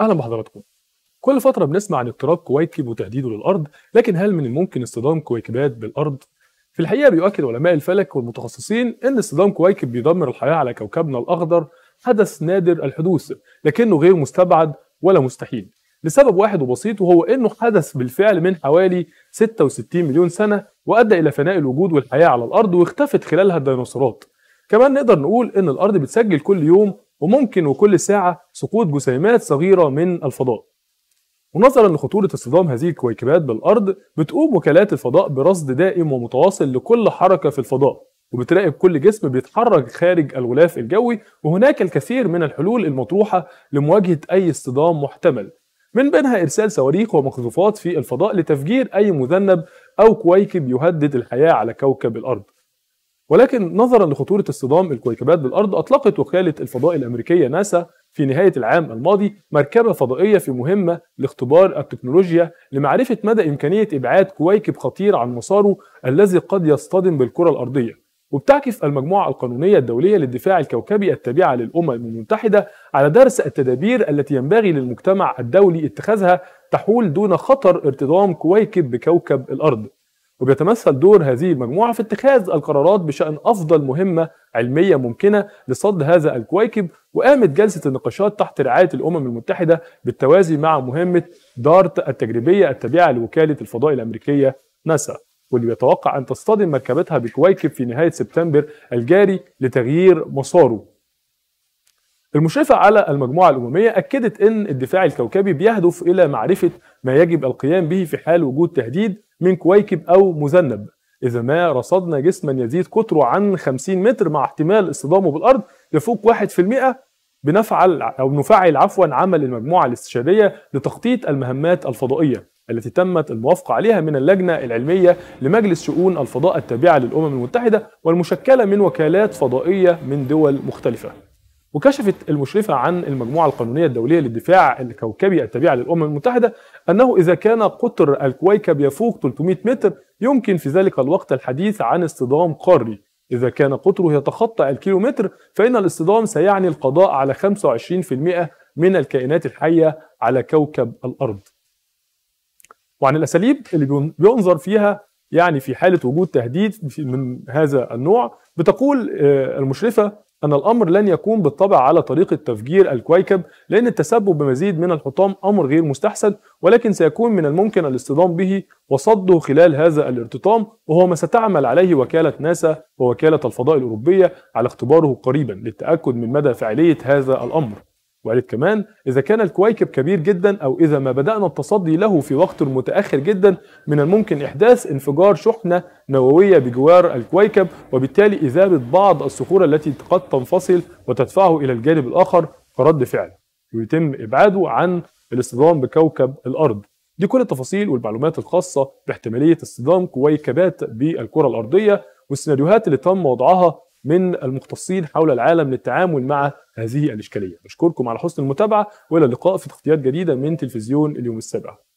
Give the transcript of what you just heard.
اهلا بحضراتكم كل فترة بنسمع عن اقتراب كويكب وتهديده للأرض، لكن هل من الممكن اصطدام كويكبات بالأرض؟ في الحقيقة بيؤكد علماء الفلك والمتخصصين إن اصطدام كويكب بيدمر الحياة على كوكبنا الأخضر حدث نادر الحدوث، لكنه غير مستبعد ولا مستحيل، لسبب واحد وبسيط وهو إنه حدث بالفعل من حوالي 66 مليون سنة وأدى إلى فناء الوجود والحياة على الأرض واختفت خلالها الديناصورات. كمان نقدر نقول إن الأرض بتسجل كل يوم وممكن وكل ساعة سقوط جسيمات صغيرة من الفضاء ونظرا لخطورة اصطدام هذه الكويكبات بالأرض بتقوم وكالات الفضاء برصد دائم ومتواصل لكل حركة في الفضاء وبتراقب كل جسم بيتحرك خارج الغلاف الجوي وهناك الكثير من الحلول المطروحة لمواجهة أي اصطدام محتمل من بينها إرسال صواريخ ومقذوفات في الفضاء لتفجير أي مذنب أو كويكب يهدد الحياة على كوكب الأرض ولكن نظرا لخطورة اصطدام الكويكبات بالأرض أطلقت وكالة الفضاء الأمريكية ناسا في نهاية العام الماضي مركبة فضائية في مهمة لاختبار التكنولوجيا لمعرفة مدى إمكانية إبعاد كويكب خطير عن مساره الذي قد يصطدم بالكرة الأرضية وبتعكف المجموعة القانونية الدولية للدفاع الكوكبي التابعة للأمم المتحدة على درس التدابير التي ينبغي للمجتمع الدولي اتخاذها تحول دون خطر ارتضام كويكب بكوكب الأرض وبيتمثل دور هذه المجموعة في اتخاذ القرارات بشأن أفضل مهمة علمية ممكنة لصد هذا الكويكب وقامت جلسة النقاشات تحت رعاية الأمم المتحدة بالتوازي مع مهمة دارت التجريبية التابعة لوكالة الفضاء الأمريكية ناسا واللي بيتوقع أن تصطدم مركبتها بكويكب في نهاية سبتمبر الجاري لتغيير مساره المشرفة على المجموعة الأممية أكدت أن الدفاع الكوكبي بيهدف إلى معرفة ما يجب القيام به في حال وجود تهديد من كويكب أو مذنب إذا ما رصدنا جسما يزيد قطره عن 50 متر مع احتمال اصطدامه بالأرض لفوق 1% بنفعل أو نفعل عفوا عمل المجموعة الاستشارية لتخطيط المهمات الفضائية التي تمت الموافقة عليها من اللجنة العلمية لمجلس شؤون الفضاء التابعة للأمم المتحدة والمشكلة من وكالات فضائية من دول مختلفة وكشفت المشرفة عن المجموعة القانونية الدولية للدفاع الكوكبي التابعة للأمم المتحدة أنه إذا كان قطر الكويكب يفوق 300 متر يمكن في ذلك الوقت الحديث عن اصطدام قاري إذا كان قطره يتخطى الكيلومتر فإن الاصطدام سيعني القضاء على 25% من الكائنات الحية على كوكب الأرض وعن الأساليب اللي بينظر فيها يعني في حالة وجود تهديد من هذا النوع بتقول آه، المشرفة أن الأمر لن يكون بالطبع على طريقة تفجير الكويكب لأن التسبب بمزيد من الحطام أمر غير مستحسن ولكن سيكون من الممكن الاصطدام به وصده خلال هذا الارتطام وهو ما ستعمل عليه وكالة ناسا ووكالة الفضاء الأوروبية على اختباره قريبا للتأكد من مدى فعالية هذا الأمر وقالت كمان إذا كان الكويكب كبير جدا أو إذا ما بدأنا التصدي له في وقت متأخر جدا من الممكن إحداث انفجار شحنة نووية بجوار الكويكب وبالتالي إذابة بعض الصخور التي قد تنفصل وتدفعه إلى الجانب الآخر كرد فعل ويتم إبعاده عن الاصطدام بكوكب الأرض دي كل التفاصيل والمعلومات الخاصة باحتمالية اصطدام كويكبات بالكرة الأرضية والسيناريوهات اللي تم وضعها من المختصين حول العالم للتعامل مع هذه الإشكالية بشكركم على حسن المتابعة وإلى اللقاء في تغطيات جديدة من تلفزيون اليوم السابع